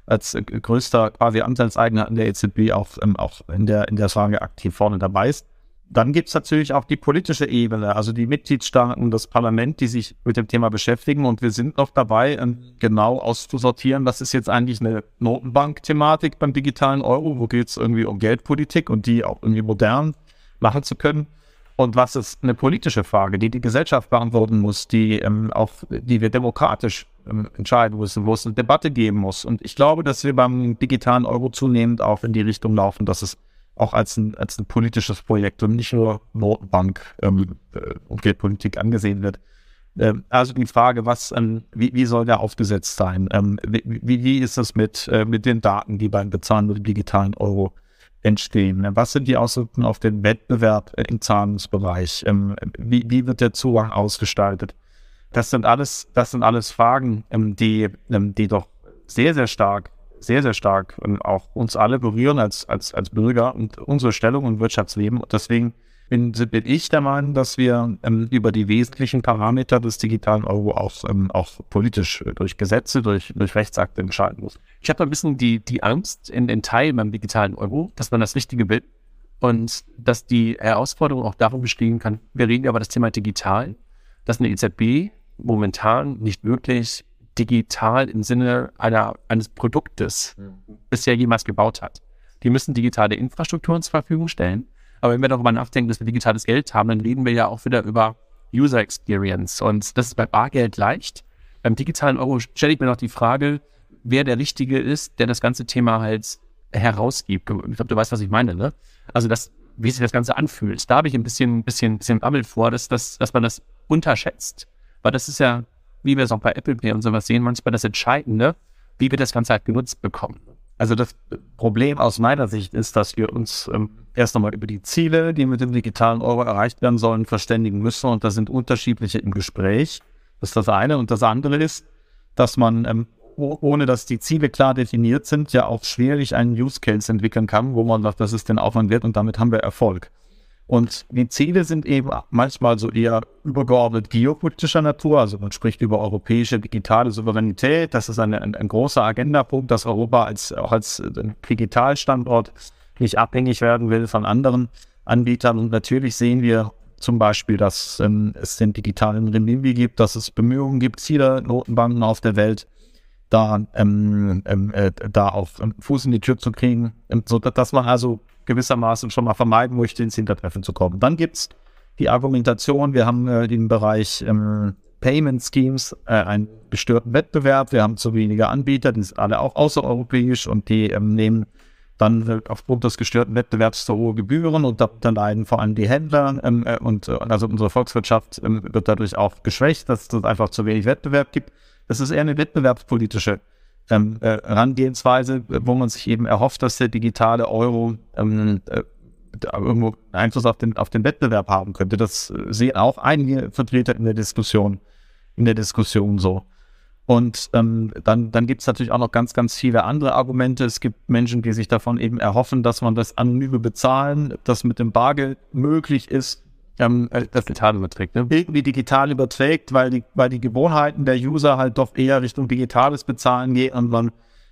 als äh, größter quasi Anteilseigner in der EZB auch, ähm, auch in, der, in der Frage aktiv vorne dabei ist. Dann gibt es natürlich auch die politische Ebene, also die Mitgliedstaaten, das Parlament, die sich mit dem Thema beschäftigen. Und wir sind noch dabei, ähm, genau auszusortieren, was ist jetzt eigentlich eine Notenbank-Thematik beim digitalen Euro, wo geht es irgendwie um Geldpolitik und die auch irgendwie modern machen zu können. Und was ist eine politische Frage, die die Gesellschaft beantworten muss, die, ähm, auf, die wir demokratisch ähm, entscheiden müssen, wo es eine Debatte geben muss. Und ich glaube, dass wir beim digitalen Euro zunehmend auch in die Richtung laufen, dass es auch als ein, als ein politisches Projekt und nicht nur Notenbank ähm, äh, und Geldpolitik angesehen wird. Ähm, also die Frage, was, ähm, wie, wie, soll der aufgesetzt sein? Ähm, wie, wie, ist es mit, äh, mit den Daten, die beim Bezahlen mit dem digitalen Euro entstehen? Ne? Was sind die Auswirkungen auf den Wettbewerb im Zahlungsbereich? Ähm, wie, wie wird der Zugang ausgestaltet? Das sind alles, das sind alles Fragen, ähm, die, ähm, die doch sehr, sehr stark, sehr, sehr stark auch uns alle berühren als, als, als Bürger und unsere Stellung im Wirtschaftsleben. Und deswegen bin, bin ich der Meinung, dass wir ähm, über die wesentlichen Parameter des digitalen Euro auch, ähm, auch politisch äh, durch Gesetze, durch, durch Rechtsakte entscheiden muss. Ich habe ein bisschen die, die Angst in den Teilen beim digitalen Euro, dass man das Richtige will und dass die Herausforderung auch darum bestehen kann. Wir reden ja über das Thema digital, dass eine EZB momentan nicht wirklich digital im Sinne einer, eines Produktes mhm. bisher jemals gebaut hat. Die müssen digitale Infrastrukturen zur Verfügung stellen aber wenn wir darüber nachdenken, dass wir digitales Geld haben, dann reden wir ja auch wieder über User Experience. Und das ist bei Bargeld leicht. Beim digitalen Euro stelle ich mir noch die Frage, wer der Richtige ist, der das ganze Thema halt herausgibt. Ich glaube, du weißt, was ich meine, ne? Also das, wie sich das Ganze anfühlt. Da habe ich ein bisschen, bisschen, bisschen Bammel vor, dass, dass, dass man das unterschätzt. Weil das ist ja, wie wir es auch bei Apple Pay und sowas sehen, manchmal das Entscheidende, wie wir das Ganze halt genutzt bekommen. Also das Problem aus meiner Sicht ist, dass wir uns ähm, erst einmal über die Ziele, die mit dem digitalen Euro erreicht werden sollen, verständigen müssen. Und da sind unterschiedliche im Gespräch. Das ist das eine. Und das andere ist, dass man, ähm, ohne dass die Ziele klar definiert sind, ja auch schwierig einen Use Case entwickeln kann, wo man sagt, das ist den Aufwand wert und damit haben wir Erfolg. Und die Ziele sind eben manchmal so eher übergeordnet geopolitischer Natur. Also man spricht über europäische digitale Souveränität. Das ist ein, ein, ein großer Agendapunkt, dass Europa als, auch als äh, Digitalstandort nicht abhängig werden will von anderen Anbietern. Und natürlich sehen wir zum Beispiel, dass ähm, es den digitalen Renminbi gibt, dass es Bemühungen gibt, viele Notenbanken auf der Welt da, ähm, ähm äh, da auf ähm, Fuß in die Tür zu kriegen, ähm, so dass man also gewissermaßen schon mal vermeiden möchte, ins Hintertreffen zu kommen. Dann gibt es die Argumentation, wir haben äh, den Bereich ähm, Payment Schemes äh, einen gestörten Wettbewerb, wir haben zu wenige Anbieter, die sind alle auch außereuropäisch und die ähm, nehmen dann äh, aufgrund des gestörten Wettbewerbs zu hohe Gebühren und darunter leiden vor allem die Händler ähm, äh, und äh, also unsere Volkswirtschaft ähm, wird dadurch auch geschwächt, dass es einfach zu wenig Wettbewerb gibt. Das ist eher eine wettbewerbspolitische äh, ähm, äh, Herangehensweise, wo man sich eben erhofft, dass der digitale Euro ähm, äh, irgendwo Einfluss auf den, auf den Wettbewerb haben könnte. Das sehen auch einige Vertreter in der Diskussion, in der Diskussion so. Und ähm, dann, dann gibt es natürlich auch noch ganz, ganz viele andere Argumente. Es gibt Menschen, die sich davon eben erhoffen, dass man das anonyme Bezahlen, das mit dem Bargeld möglich ist, ähm, das digital überträgt, ne? irgendwie digital überträgt, weil die, weil die Gewohnheiten der User halt doch eher Richtung digitales Bezahlen gehen und man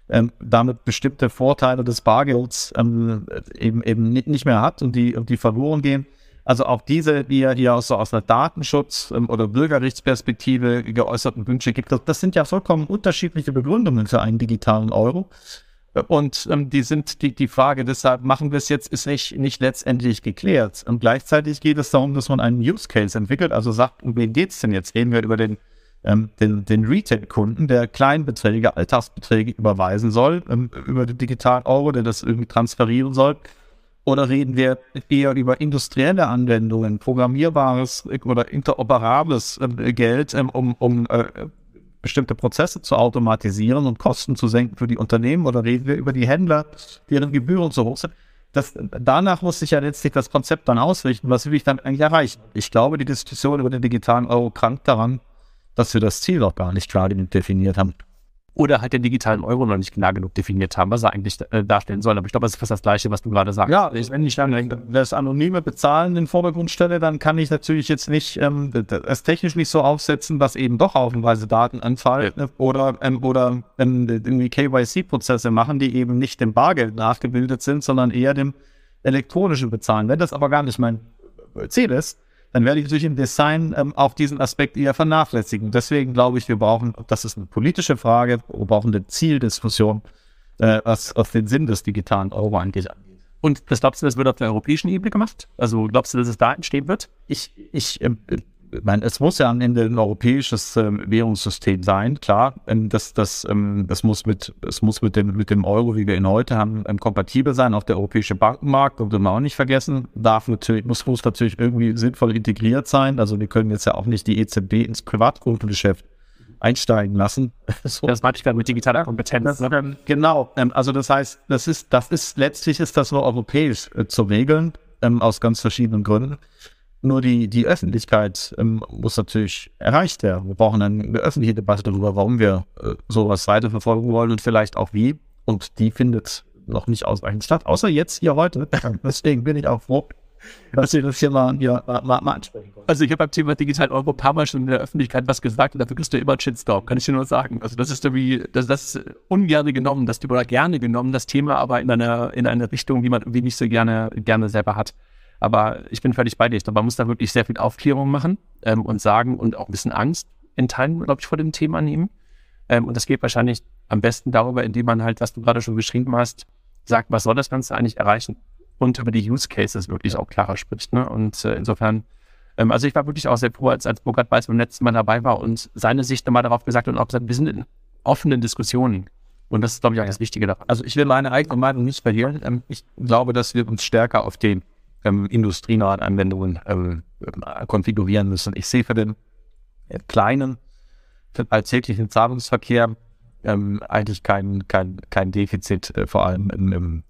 ähm, damit bestimmte Vorteile des Bargelds ähm, eben, eben nicht, nicht mehr hat und die, und die verloren gehen. Also auch diese, wie ja hier aus, so aus einer Datenschutz- ähm, oder Bürgerrechtsperspektive geäußerten Wünsche gibt, das, das sind ja vollkommen unterschiedliche Begründungen für einen digitalen Euro. Und ähm, die sind die, die Frage, deshalb machen wir es jetzt, ist nicht, nicht letztendlich geklärt. Und gleichzeitig geht es darum, dass man einen Use Case entwickelt, also sagt, um wen geht es denn jetzt? Reden wir über den, ähm, den, den Retail-Kunden, der Kleinbeträge, Alltagsbeträge überweisen soll, ähm, über den digitalen Euro, der das irgendwie transferieren soll. Oder reden wir eher über industrielle Anwendungen, programmierbares äh, oder interoperables ähm, Geld, ähm, um, um äh, bestimmte Prozesse zu automatisieren und Kosten zu senken für die Unternehmen oder reden wir über die Händler, deren Gebühren so hoch sind? Das, danach muss sich ja letztlich das Konzept dann ausrichten, was will ich damit eigentlich erreichen? Ich glaube, die Diskussion über den digitalen Euro krankt daran, dass wir das Ziel auch gar nicht klar definiert haben oder halt den digitalen Euro noch nicht klar genug definiert haben, was er eigentlich äh, darstellen soll. Aber ich glaube, das ist fast das Gleiche, was du gerade sagst. Ja, also wenn ich dann das anonyme Bezahlen in den Vordergrund stelle, dann kann ich natürlich jetzt nicht ähm, das technisch nicht so aufsetzen, dass eben doch haufenweise Datenanfall ja. Äh, oder, ähm, oder ähm, irgendwie KYC-Prozesse machen, die eben nicht dem Bargeld nachgebildet sind, sondern eher dem elektronischen Bezahlen. Wenn das aber gar nicht mein Ziel ist, dann werde ich natürlich im Design ähm, auch diesen Aspekt eher vernachlässigen. Deswegen glaube ich, wir brauchen, das ist eine politische Frage, wir brauchen eine Zieldiskussion, äh, was, was den Sinn des digitalen Euro angeht. Und das glaubst du, das wird auf der europäischen Ebene gemacht? Also glaubst du, dass es da entstehen wird? Ich, ich äh, ich meine, es muss ja am Ende ein europäisches ähm, Währungssystem sein, klar. Ähm, das, das, ähm, das muss, mit, es muss mit, dem, mit dem Euro, wie wir ihn heute haben, ähm, kompatibel sein. Auch der europäische Bankenmarkt, und man auch nicht vergessen, darf natürlich, muss, muss natürlich irgendwie sinnvoll integriert sein. Also wir können jetzt ja auch nicht die EZB ins Privatkundengeschäft einsteigen lassen. so. Das meinte ich gerade mit digitaler Kompetenz. Ne? Ähm, genau. Ähm, also das heißt, das ist, das ist letztlich ist das nur europäisch äh, zu regeln, aus ganz verschiedenen Gründen. Nur die, die Öffentlichkeit ähm, muss natürlich erreicht werden. Wir brauchen eine öffentliche Debatte darüber, warum wir äh, sowas weiterverfolgen wollen und vielleicht auch wie. Und die findet noch nicht ausreichend statt, außer jetzt hier heute. Deswegen bin ich auch froh, dass wir das hier mal, hier mal, mal, ansprechen können. Also ich habe beim Thema Digital Euro ein paar Mal schon in der Öffentlichkeit was gesagt und dafür kriegst du immer einen Shitstorm, kann ich dir nur sagen. Also das ist irgendwie, das, das ist ungern genommen, das oder gerne genommen, das Thema aber in einer, in eine Richtung, die man irgendwie nicht so gerne, gerne selber hat. Aber ich bin völlig bei dir. Ich glaube, man muss da wirklich sehr viel Aufklärung machen ähm, und sagen und auch ein bisschen Angst in Teilen, glaube ich, vor dem Thema nehmen. Ähm, und das geht wahrscheinlich am besten darüber, indem man halt, was du gerade schon geschrieben hast, sagt, was soll das Ganze eigentlich erreichen? Und über die Use Cases wirklich auch klarer spricht. Ne? Und äh, insofern, ähm, also ich war wirklich auch sehr froh, als, als Burkhard Weiß beim letzten Mal dabei war und seine Sicht nochmal darauf gesagt und auch gesagt, wir sind in offenen Diskussionen. Und das ist, glaube ich, auch das Wichtige daran. Also ich will meine eigene Meinung nicht verlieren. Ähm, ich glaube, dass wir uns stärker auf den ähm, industrienahen Anwendungen ähm, konfigurieren müssen. Ich sehe für den äh, kleinen, für den alltäglichen Zahlungsverkehr ähm, eigentlich kein, kein, kein Defizit, äh, vor allem im, im,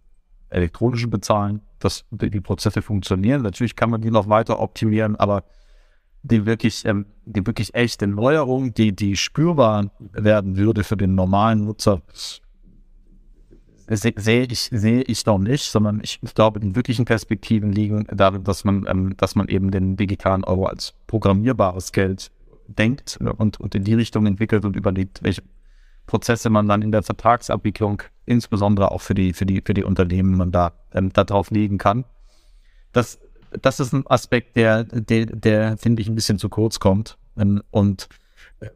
elektronischen Bezahlen, dass die Prozesse funktionieren. Natürlich kann man die noch weiter optimieren, aber die wirklich, ähm, die wirklich echte Neuerung, die, die spürbar werden würde für den normalen Nutzer, sehe seh ich, sehe ich noch nicht, sondern ich glaube, die wirklichen Perspektiven liegen darin, dass man, ähm, dass man eben den digitalen Euro als programmierbares Geld denkt äh, und, und in die Richtung entwickelt und überlegt, welche Prozesse man dann in der Vertragsabwicklung, insbesondere auch für die, für die, für die Unternehmen, man da ähm, darauf legen kann. Das, das ist ein Aspekt, der, der, der finde ich ein bisschen zu kurz kommt. Ähm, und äh,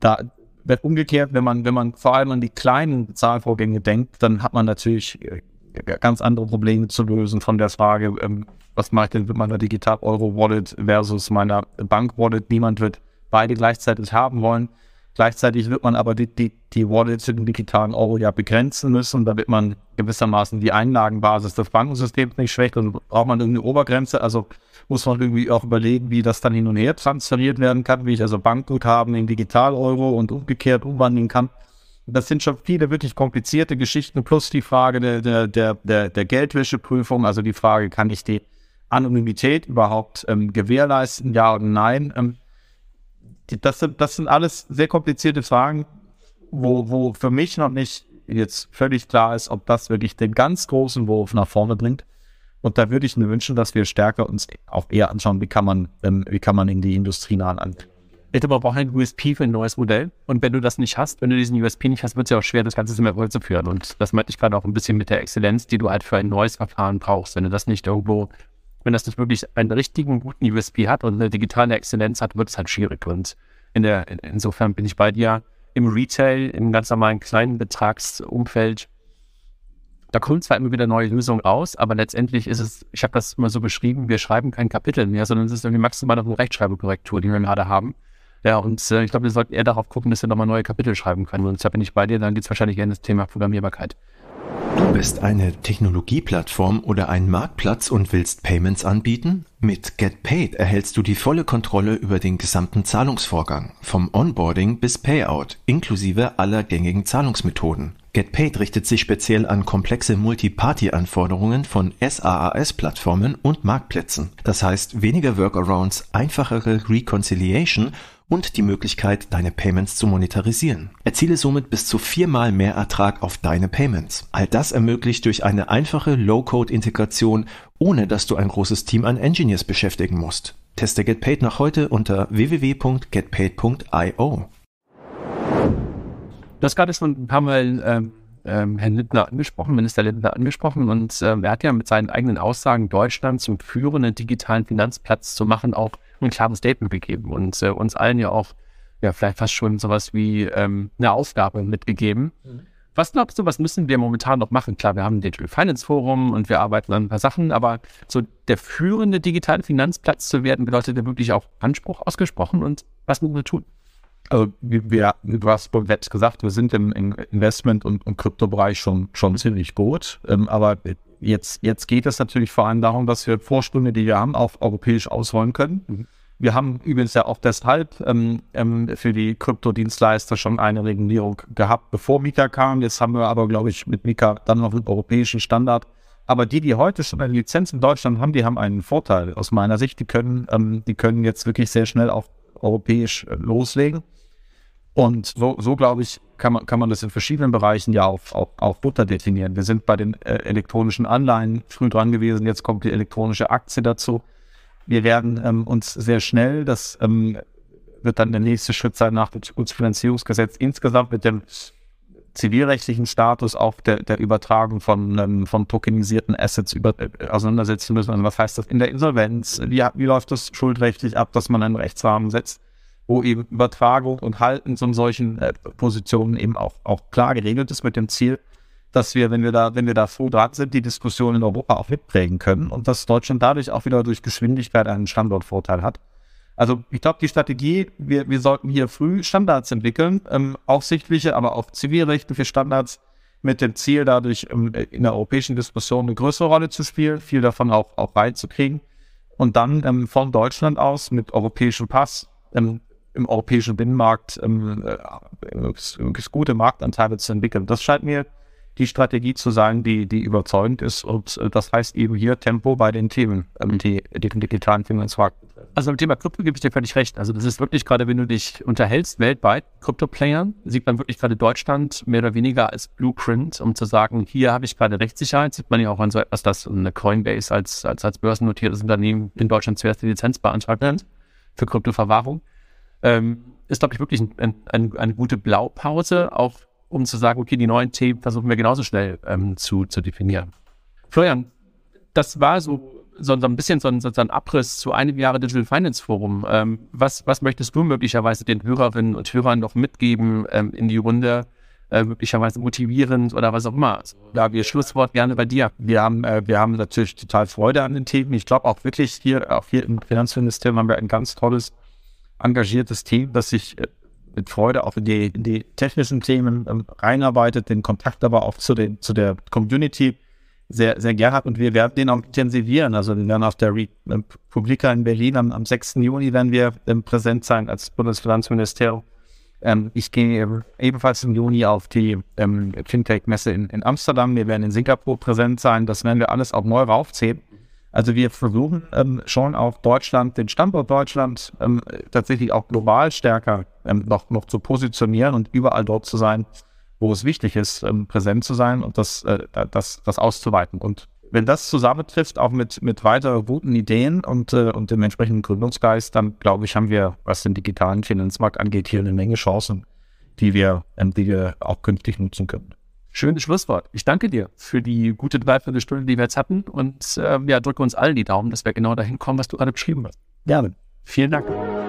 da, umgekehrt, wenn man, wenn man vor allem an die kleinen Zahlvorgänge denkt, dann hat man natürlich äh, ganz andere Probleme zu lösen von der Frage, ähm, was mache ich denn mit meiner Digital-Euro-Wallet versus meiner Bank-Wallet. Niemand wird beide gleichzeitig haben wollen. Gleichzeitig wird man aber die, die, die Wallets in digitalen Euro ja begrenzen müssen, damit man gewissermaßen die Einlagenbasis des Bankensystems nicht schwächt und braucht man irgendeine Obergrenze. Also muss man irgendwie auch überlegen, wie das dann hin und her transferiert werden kann, wie ich also Bankguthaben in digital Euro und umgekehrt umwandeln kann. Das sind schon viele wirklich komplizierte Geschichten, plus die Frage der, der, der, der Geldwäscheprüfung, also die Frage, kann ich die Anonymität überhaupt ähm, gewährleisten, ja oder nein? Ähm, das sind, das sind alles sehr komplizierte Fragen, wo, wo für mich noch nicht jetzt völlig klar ist, ob das wirklich den ganz großen Wurf nach vorne bringt. Und da würde ich mir wünschen, dass wir stärker uns auch eher anschauen, wie kann man, ähm, wie kann man in die industrienahen Ich Bitte aber braucht ein USP für ein neues Modell. Und wenn du das nicht hast, wenn du diesen USP nicht hast, wird es ja auch schwer, das Ganze zum Erfolg zu führen. Und das meinte ich gerade auch ein bisschen mit der Exzellenz, die du halt für ein neues Verfahren brauchst. Wenn du das nicht irgendwo wenn das nicht wirklich einen richtigen guten USP hat und eine digitale Exzellenz hat, wird es halt schwierig. Und in der, in, insofern bin ich bei dir im Retail, im ganz normalen kleinen Betragsumfeld. Da kommen zwar immer wieder neue Lösungen raus, aber letztendlich ist es, ich habe das immer so beschrieben, wir schreiben kein Kapitel mehr, sondern es ist irgendwie maximal noch eine Rechtschreibekorrektur, die wir gerade haben. Ja, und äh, ich glaube, wir sollten eher darauf gucken, dass wir nochmal neue Kapitel schreiben können. Und da bin ich bei dir, dann geht es wahrscheinlich eher in das Thema Programmierbarkeit. Du bist eine Technologieplattform oder ein Marktplatz und willst Payments anbieten? Mit GetPaid erhältst du die volle Kontrolle über den gesamten Zahlungsvorgang, vom Onboarding bis Payout, inklusive aller gängigen Zahlungsmethoden. GetPaid richtet sich speziell an komplexe multiparty anforderungen von SaaS-Plattformen und Marktplätzen. Das heißt weniger Workarounds, einfachere Reconciliation und die Möglichkeit, deine Payments zu monetarisieren. Erziele somit bis zu viermal mehr Ertrag auf deine Payments. All das ermöglicht durch eine einfache Low-Code-Integration, ohne dass du ein großes Team an Engineers beschäftigen musst. Teste GetPaid nach heute unter www.getpaid.io. Das gerade ist ein paar Mal ähm, ähm, Herrn Lindner angesprochen, Minister Lindner angesprochen und ähm, er hat ja mit seinen eigenen Aussagen Deutschland zum führenden digitalen Finanzplatz zu machen auch ein klares Statement gegeben und äh, uns allen ja auch ja vielleicht fast schon sowas wie ähm, eine Aufgabe mitgegeben. Mhm. Was glaubst du, was müssen wir momentan noch machen? Klar, wir haben ein Digital Finance Forum und wir arbeiten an ein paar Sachen, aber so der führende digitale Finanzplatz zu werden, bedeutet ja wirklich auch Anspruch ausgesprochen und was müssen wir tun? also wir, wir, du hast beim Webs gesagt, wir sind im Investment- und, und Kryptobereich schon, schon ziemlich gut. Ähm, aber jetzt, jetzt geht es natürlich vor allem darum, dass wir Vorsprünge, die wir haben, auf europäisch ausrollen können. Mhm. Wir haben übrigens ja auch deshalb ähm, ähm, für die Kryptodienstleister schon eine Regulierung gehabt, bevor Mika kam. Jetzt haben wir aber, glaube ich, mit Mika dann noch einen europäischen Standard. Aber die, die heute schon eine Lizenz in Deutschland haben, die haben einen Vorteil aus meiner Sicht. Die können, ähm, die können jetzt wirklich sehr schnell auch europäisch äh, loslegen. Und so, so glaube ich, kann man, kann man das in verschiedenen Bereichen ja auf, auf, auf Butter definieren. Wir sind bei den äh, elektronischen Anleihen früh dran gewesen, jetzt kommt die elektronische Aktie dazu. Wir werden ähm, uns sehr schnell, das ähm, wird dann der nächste Schritt sein nach dem Zukunftsfinanzierungsgesetz, insgesamt mit dem zivilrechtlichen Status auch der, der Übertragung von, ähm, von tokenisierten Assets über, äh, auseinandersetzen müssen. Also was heißt das in der Insolvenz? Wie, wie läuft das schuldrechtlich ab, dass man einen Rechtsrahmen setzt, wo eben Übertragung und Halten von solchen äh, Positionen eben auch, auch klar geregelt ist mit dem Ziel, dass wir, wenn wir da, wenn wir da früh dran sind, die Diskussion in Europa auch mitprägen können und dass Deutschland dadurch auch wieder durch Geschwindigkeit einen Standortvorteil hat. Also ich glaube, die Strategie, wir, wir sollten hier früh Standards entwickeln, ähm, aufsichtliche, aber auch zivilrechtliche Standards mit dem Ziel, dadurch ähm, in der europäischen Diskussion eine größere Rolle zu spielen, viel davon auch, auch reinzukriegen. Und dann ähm, von Deutschland aus mit europäischem Pass ähm, im europäischen Binnenmarkt ähm, äh, äh gute Marktanteile zu entwickeln. Das scheint mir die Strategie zu sagen, die, die überzeugend ist. Und äh, das heißt eben hier Tempo bei den Themen, ähm, die den digitalen Finanzmarkt betreffen. Also im Thema Krypto gebe ich dir völlig recht. Also das ist wirklich gerade, wenn du dich unterhältst weltweit, Krypto-Playern, sieht man wirklich gerade Deutschland mehr oder weniger als Blueprint, um zu sagen, hier habe ich gerade Rechtssicherheit. Sieht man ja auch an so etwas, dass eine Coinbase als, als, als börsennotiertes Unternehmen in Deutschland zuerst die Lizenz beantragt hat für Kryptoverwahrung. Ähm, ist, glaube ich, wirklich ein, ein, eine gute Blaupause, auch um zu sagen, okay, die neuen Themen versuchen wir genauso schnell ähm, zu, zu definieren. Florian, das war so, so, ein bisschen so ein, so ein, Abriss zu einem Jahre Digital Finance Forum. Ähm, was, was möchtest du möglicherweise den Hörerinnen und Hörern noch mitgeben ähm, in die Runde? Äh, möglicherweise motivierend oder was auch immer. Ja, also, wir Schlusswort gerne bei dir. Wir haben, äh, wir haben natürlich total Freude an den Themen. Ich glaube auch wirklich hier, auch hier im Finanzministerium haben wir ein ganz tolles, engagiertes Team, das sich äh, mit Freude auch in die, in die technischen Themen ähm, reinarbeitet, den Kontakt aber auch zu, den, zu der Community sehr, sehr gern hat und wir werden den auch intensivieren. Also wir werden auf der Republika ähm, in Berlin am, am 6. Juni werden wir ähm, präsent sein als Bundesfinanzministerium. Ähm, ich gehe ebenfalls im Juni auf die ähm, Fintech-Messe in, in Amsterdam. Wir werden in Singapur präsent sein. Das werden wir alles auch neu raufzählen. Also wir versuchen ähm, schon auch Deutschland, den Standort Deutschland ähm, tatsächlich auch global stärker ähm, noch, noch zu positionieren und überall dort zu sein, wo es wichtig ist, ähm, präsent zu sein und das, äh, das, das auszuweiten. Und wenn das zusammentrifft, auch mit, mit weiteren guten Ideen und, äh, und dem entsprechenden Gründungsgeist, dann glaube ich, haben wir, was den digitalen Finanzmarkt angeht, hier eine Menge Chancen, die wir, ähm, die wir auch künftig nutzen können. Schönes Schlusswort. Ich danke dir für die gute Dreiviertelstunde, die wir jetzt hatten und äh, ja, drücke uns allen die Daumen, dass wir genau dahin kommen, was du gerade beschrieben hast. Gerne. Vielen Dank.